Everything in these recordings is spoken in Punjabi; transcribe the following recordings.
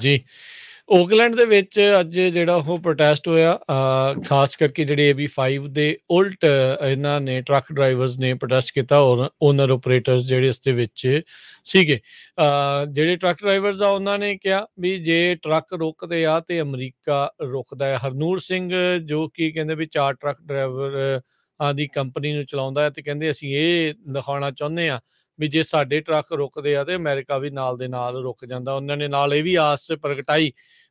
ਜੀ ਓਕਲੈਂਡ ਦੇ ਵਿੱਚ ਅੱਜ ਜਿਹੜਾ ਉਹ ਪ੍ਰੋਟੈਸਟ ਹੋਇਆ ਖਾਸ ਕਰਕੇ ਜਿਹੜੇ AB5 ਦੇ ਉਲਟ ਇਹਨਾਂ ਨੇ ਟਰੱਕ ਡਰਾਈਵਰਸ ਨੇ ਪ੍ਰੋਟੈਸਟ ਕੀਤਾ ਔਰ ਓਨਰ ਆਪਰੇਟਰਸ ਜਿਹੜੇ ਇਸ ਦੇ ਵਿੱਚ ਸੀਗੇ ਜਿਹੜੇ ਟਰੱਕ ਡਰਾਈਵਰਸ ਆ ਉਹਨਾਂ ਨੇ ਕਿਹਾ ਵੀ ਜੇ ਟਰੱਕ ਰੁਕਦੇ ਆ ਤੇ ਅਮਰੀਕਾ ਰੁਕਦਾ ਹੈ ਹਰਨੂਰ ਸਿੰਘ ਜੋ ਕਿ ਕਹਿੰਦੇ ਵੀ ਚਾਰ ਟਰੱਕ ਡਰਾਈਵਰ ਆਦੀ ਕੰਪਨੀ ਨੂੰ ਚਲਾਉਂਦਾ ਹੈ ਤੇ ਕਹਿੰਦੇ ਅਸੀਂ ਇਹ ਦਿਖਾਉਣਾ ਚਾਹੁੰਦੇ ਆ ਵੀ ਜੇ ਸਾਡੇ ਟਰੱਕ ਰੁਕਦੇ ਆ ਤੇ ਅਮਰੀਕਾ ਵੀ ਨਾਲ ਦੇ ਨਾਲ ਰੁਕ ਜਾਂਦਾ ਉਹਨਾਂ ਨੇ ਨਾਲ ਇਹ ਵੀ ਆਸ ਪ੍ਰਗਟਾਈ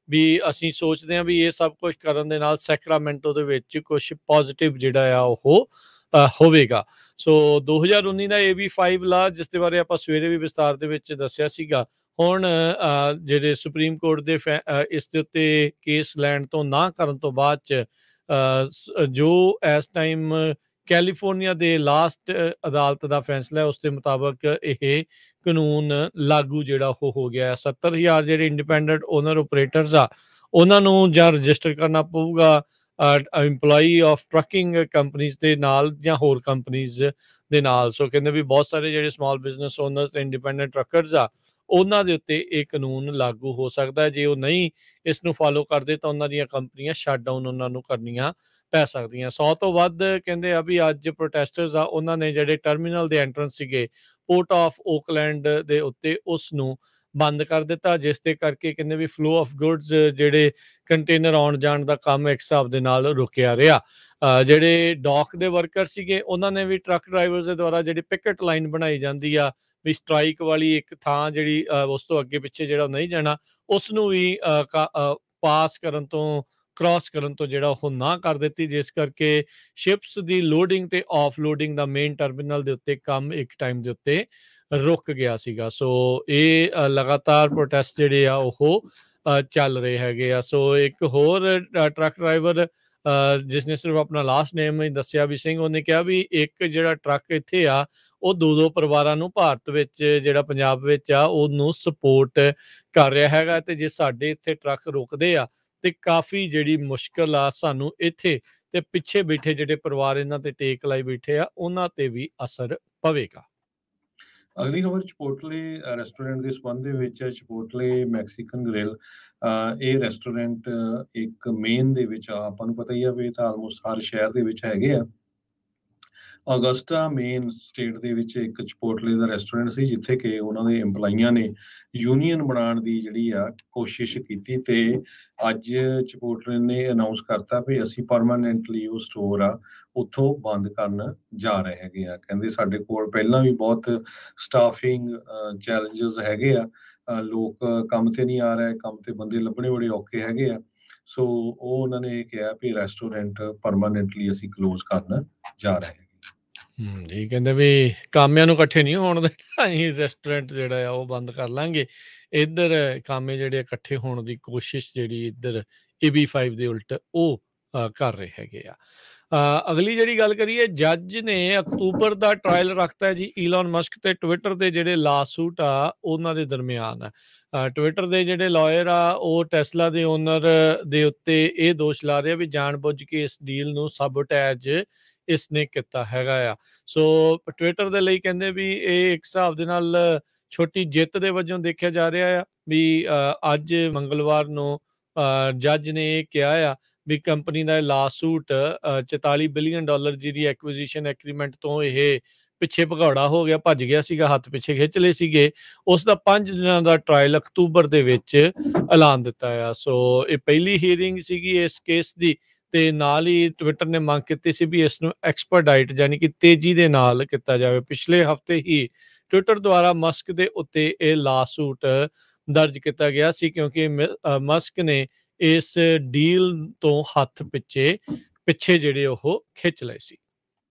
ਵੀ ਅਸੀਂ ਸੋਚਦੇ ਆ ਵੀ ਇਹ ਸਭ ਕੁਝ ਕਰਨ ਦੇ ਨਾਲ ਸੈਕਰਾਮੈਂਟੋ ਦੇ ਵਿੱਚ ਕੁਝ ਪੋਜ਼ਿਟਿਵ ਜਿਹੜਾ ਆ ਉਹ ਹੋਵੇਗਾ ਸੋ 2019 ਦਾ AB5 ਲਾ ਜਿਸ ਦੇ ਬਾਰੇ ਆਪਾਂ ਸਵੇਰੇ ਵੀ ਵਿਸਤਾਰ ਦੇ ਵਿੱਚ ਦੱਸਿਆ ਸੀਗਾ ਹੁਣ ਜਿਹੜੇ ਸੁਪਰੀਮ ਕੋਰਟ ਦੇ ਇਸ ਦੇ ਉੱਤੇ ਕੇਸ ਲੈਣ ਤੋਂ ਨਾ ਕਰਨ ਤੋਂ ਬਾਅਦ ਚ ਜੋ ਇਸ ਟਾਈਮ ਕੈਲੀਫੋਰਨੀਆ ਦੇ ਲਾਸਟ ਅਦਾਲਤ ਦਾ ਫੈਸਲਾ ਹੈ ਉਸ ਦੇ ਮੁਤਾਬਕ ਇਹ ਕਾਨੂੰਨ ਲਾਗੂ ਜਿਹੜਾ ਉਹ ਹੋ ਗਿਆ ਹੈ 70000 ਜਿਹੜੇ ਇੰਡੀਪੈਂਡੈਂਟ ਓਨਰ ਆਪਰੇਟਰਸ ਆ ਉਹਨਾਂ ਨੂੰ ਜਾਂ ਰਜਿਸਟਰ ਕਰਨਾ ਪਊਗਾ ਐਮਪਲੋਈ ਆਫ ਟਰੱਕਿੰਗ ਕੰਪਨੀਆਂ ਦੇ ਨਾਲ ਜਾਂ ਹੋਰ ਕੰਪਨੀਆਂ ਦੇ ਨਾਲ ਸੋ ਕਹਿੰਦੇ ਵੀ ਬਹੁਤ ਸਾਰੇ ਜਿਹੜੇ small business owners independent truckers ਆ ਉਹਨਾਂ ਦੇ ਉੱਤੇ ਇਹ ਕਾਨੂੰਨ ਲਾਗੂ ਹੋ ਸਕਦਾ ਜੇ ਉਹ ਨਹੀਂ ਇਸ ਨੂੰ ਫਾਲੋ ਕਰਦੇ ਤਾਂ ਉਹਨਾਂ ਦੀਆਂ ਕੰਪਨੀਆਂ ਸ਼ਟਡਾਊਨ ਉਹਨਾਂ ਨੂੰ ਕਰਨੀਆਂ ਪੈ ਸਕਦੀਆਂ 100 ਤੋਂ ਵੱਧ ਕਹਿੰਦੇ ਆ ਵੀ ਅੱਜ ਪ੍ਰੋਟੈਸਟਰਸ ਆ ਉਹਨਾਂ ਨੇ ਜਿਹੜੇ ਟਰਮੀਨਲ ਦੇ ਐਂਟਰੈਂਸ ਸੀਗੇ ਪੋਰਟ ਆਫ ਓਕਲੈਂਡ ਦੇ ਉੱਤੇ ਉਸ ਨੂੰ ਬੰਦ ਕਰ ਦਿੱਤਾ ਜਿਸ ਦੇ ਕਰਕੇ ਕਹਿੰਦੇ ਵੀ ਫਲੋ ਆਫ ਗੁੱਡਸ ਜਿਹੜੇ ਕੰਟੇਨਰ ਆਉਣ ਜਾਣ ਦਾ ਕੰਮ ਇੱਕ ਹਿਸਾਬ ਦੇ ਨਾਲ ਰੁਕਿਆ ਰਿਹਾ ਜਿਹੜੇ ਡੌਕ ਦੇ ਵਰਕਰ ਸੀਗੇ ਉਹਨਾਂ ਨੇ ਵੀ ਟਰੱਕ ਡਰਾਈਵਰਸ ਦੇ ਦੁਆਰਾ ਜਿਹੜੀ ਪਿਕਟ ਲਾਈਨ ਬਣਾਈ ਜਾਂਦੀ ਆ ਵੀ ਸਟ੍ਰਾਈਕ ਵਾਲੀ ਇੱਕ ਥਾਂ ਜਿਹੜੀ ਉਸ ਤੋਂ ਅੱਗੇ ਪਿੱਛੇ ਜਿਹੜਾ ਨਹੀਂ ਜਾਣਾ ਉਸ ਨੂੰ ਵੀ ਪਾਸ ਕਰਨ ਤੋਂ ਕ੍ਰਾਸ ਕਰਨ ਤੋਂ ਜਿਹੜਾ ਉਹ ਨਾ ਕਰ ਦਿੱਤੀ ਜਿਸ ਕਰਕੇ ਸ਼ਿਪਸ ਦੀ ਲੋਡਿੰਗ ਤੇ ਆਫਲੋਡਿੰਗ ਦਾ ਮੇਨ ਟਰਮੀਨਲ ਦੇ ਉੱਤੇ ਕੰਮ ਇੱਕ ਟਾਈਮ ਦੇ ਉੱਤੇ ਰੁਕ ਗਿਆ ਸੀਗਾ ਸੋ ਇਹ ਲਗਾਤਾਰ ਪ੍ਰੋਟੈਸਟ ਜਿਹੜੇ ਆ ਉਹ ਚੱਲ ਰਹੇ ਹੈਗੇ ਆ ਸੋ ਇੱਕ ਹੋਰ ਟਰੱਕ ਡਰਾਈਵਰ ਜਿਸ ਨੇ ਸਿਰਫ ਆਪਣਾ ਲਾਸਟ ਨੇਮ ਹੀ ਦੱਸਿਆ ਵੀ ਸਿੰਘ ਉਹਨੇ ਕਿਹਾ ਵੀ ਇੱਕ ਜਿਹੜਾ ਟਰੱਕ ਇੱਥੇ ਆ ਉਹ ਦੋ ਦੋ ਪਰਿਵਾਰਾਂ ਨੂੰ ਭਾਰਤ ਵਿੱਚ ਜਿਹੜਾ ਪੰਜਾਬ ਵਿੱਚ ਆ ਉਹਨੂੰ ਸਪੋਰਟ ਕਰ ਰਿਹਾ ਹੈਗਾ ਤੇ ਜੇ ਸਾਡੇ ਇੱਥੇ ਟਰੱਕ ਰੁਕਦੇ ਆ ਤੇ ਕਾਫੀ ਜਿਹੜੀ ਮੁਸ਼ਕਲ ਆ ਸਾਨੂੰ ਇੱਥੇ ਤੇ ਪਿੱਛੇ ਬੈਠੇ ਜਿਹੜੇ ਪਰਿਵਾਰ ਇਹਨਾਂ ਤੇ ਟੇਕ ਲਾਈ ਬੈਠੇ ਆ ਉਹਨਾਂ ਤੇ ਵੀ ਅਸਰ ਪਵੇਗਾ ਅਗਲੀ ਖਬਰ ਚਪੋਟਲੇ ਰੈਸਟੋਰੈਂਟ ਦੇ ਸਬੰਧ ਦੇ ਵਿੱਚ ਹੈ ਚਪੋਟਲੇ ਮੈਕਸੀਕਨ ਗ੍ਰਿਲ ਇਹ ਰੈਸਟੋਰੈਂਟ ਇੱਕ ਮੇਨ ਦੇ ਵਿੱਚ ਆਪਾਂ ਨੂੰ ਪਤਾ ਹੀ ਆ ਵੀ ਇਹ ਤਾਂ ਆਲਮੋਸਟ ਹਰ ਸ਼ਹਿਰ ਦੇ ਵਿੱਚ ਹੈਗੇ ਆ ਅਗਸਟਾ ਮੇਨ ਸਟੇਟ ਦੇ ਵਿੱਚ ਇੱਕ ਚਪੋਟਲੇ ਦਾ ਰੈਸਟੋਰੈਂਟ ਸੀ ਜਿੱਥੇ ਕਿ ਉਹਨਾਂ ਦੇ EMPLOYEES ਨੇ ਯੂਨੀਅਨ ਬਣਾਉਣ ਦੀ ਜਿਹੜੀ ਆ ਕੋਸ਼ਿਸ਼ ਕੀਤੀ ਤੇ ਅੱਜ ਚਪੋਟਲੇ ਨੇ ਅਨਾਉਂਸ ਕਰਤਾ ਵੀ ਅਸੀਂ ਪਰਮਨੈਂਟਲੀ ਉਹ ਸਟੋਰ ਆ ਉੱਥੋਂ ਬੰਦ ਕਰਨ ਜਾ ਰਹੇ ਹੈਗੇ ਆ ਕਹਿੰਦੇ ਸਾਡੇ ਕੋਲ ਪਹਿਲਾਂ ਵੀ ਬਹੁਤ ਸਟਾਫਿੰਗ ਚੈਲੰਜਸ ਹੈਗੇ ਆ ਲੋਕ ਕੰਮ ਤੇ ਨਹੀਂ ਆ ਰਹੇ ਕੰਮ ਤੇ ਬੰਦੇ ਲੱਭਣੇ ਬੜੇ ਔਖੇ ਹੈਗੇ ਆ ਸੋ ਉਹ ਉਹਨਾਂ ਨੇ ਕਿਹਾ ਵੀ ਰੈਸਟੋਰੈਂਟ ਪਰਮਨੈਂਟਲੀ ਅਸੀਂ ক্লোਜ਼ ਕਰਨ ਜਾ ਰਹੇ ਹਾਂ ਹੂੰ ਜੀ ਕਹਿੰਦੇ ਵੀ ਕਾਮਿਆਂ ਨੂੰ ਇਕੱਠੇ ਨਹੀਂ ਹੋਣ ਦੇਣਾ ਅਸੀਂ ਰੈਸਟੋਰੈਂਟ ਜਿਹੜਾ ਆ ਉਹ ਬੰਦ ਕਰ ਲਾਂਗੇ ਇੱਧਰ ਕਾਮੇ ਜਿਹੜੇ ਇਕੱਠੇ ਹੋਣ ਦੀ ਕੋਸ਼ਿਸ਼ ਜਿਹੜੀ ਇੱਧਰ EB5 ਦੇ ਉਲਟ ਉਹ ਕਰ ਰਹੇ ਹੈਗੇ ਆ ਅਗਲੀ ਜਿਹੜੀ ਗੱਲ ਕਰੀਏ ਜੱਜ ਨੇ ਅਕਤੂਬਰ ਦਾ ਟ੍ਰਾਇਲ ਰੱਖਤਾ ਜੀ ਈਲਨ ਮਸਕ ਤੇ ਟਵਿੱਟਰ ਦੇ ਜਿਹੜੇ ਲਾਸੂਟ ਆ ਉਹਨਾਂ ਦੇ ਦਰਮਿਆਨ ਆ ਟਵਿੱਟਰ ਦੇ ਜਿਹੜੇ ਲਾਇਰ ਆ ਉਹ ਟੈਸਲਾ ਦੇ ਓਨਰ ਦੇ ਉੱਤੇ ਇਹ ਦੋਸ਼ ਲਾ ਰਹੇ ਆ ਵੀ ਜਾਣਬੁੱਝ ਕੇ ਇਸ ਡੀਲ ਨੂੰ ਸਬਟੈਜ ਇਸ ਨੇ ਕੀਤਾ ਹੈਗਾ ਆ ਸੋ ਟਵਿੱਟਰ ਦੇ ਲਈ ਕਹਿੰਦੇ ਵੀ ਇਹ ਇੱਕ ਹਿਸਾਬ ਦੇ ਨਾਲ ਛੋਟੀ ਜਿੱਤ ਦੇ ਵਜੋਂ ਦੇਖਿਆ ਜਾ ਰਿਹਾ ਆ ਵੀ ਅੱਜ ਮੰਗਲਵਾਰ ਨੂੰ ਜੱਜ ਨੇ ਇਹ ਕਿਹਾ ਆ ਵੀ ਕੰਪਨੀ ਦਾ ਲਾਸੂਟ 44 ਬਿਲੀਅਨ ਡਾਲਰ ਦੀ ਦੀ ਐਕਵੀਜ਼ੀਸ਼ਨ ਐਗਰੀਮੈਂਟ ਤੋਂ ਇਹ ਪਿੱਛੇ ਭਗੌੜਾ ਹੋ ਗਿਆ ਭੱਜ ਗਿਆ ਸੀਗਾ ਹੱਥ ਪਿੱਛੇ ਖਿੱਚ ਲਏ ਸੀਗੇ ਉਸ ਦਾ 5 ਦਿਨਾਂ ਦਾ ਟ੍ਰਾਇਲ ਅਕਤੂਬਰ ਦੇ ਵਿੱਚ ਐਲਾਨ ਦਿੱਤਾ ਆ ਸੋ ਇਹ ਪਹਿਲੀ ਹੀਅਰਿੰਗ ਸੀਗੀ ਇਸ ਕੇਸ ਦੀ ਤੇ ਨਾਲ ਹੀ ਟਵਿੱਟਰ ਨੇ ਮੰਗ ਕੀਤੀ ਸੀ ਵੀ ਇਸ ਨੂੰ ਐਕਸਪਰਡਾਈਟ ਯਾਨੀ ਕਿ ਤੇਜ਼ੀ ਦੇ ਨਾਲ ਕੀਤਾ ਜਾਵੇ ਪਿਛਲੇ ਹਫਤੇ ਹੀ ਟਵਿੱਟਰ ਦੁਆਰਾ ਮਸਕ ਦੇ ਉੱਤੇ ਇਹ ਲਾਸੂਟ ਦਰਜ ਕੀਤਾ ਗਿਆ ਸੀ ਕਿਉਂਕਿ ਮਸਕ ਨੇ ਇਸ ਡੀਲ ਤੋਂ ਹੱਥ ਪਿੱਛੇ ਪਿੱਛੇ ਜਿਹੜੇ ਉਹ ਖਿੱਚ ਲਏ ਸੀ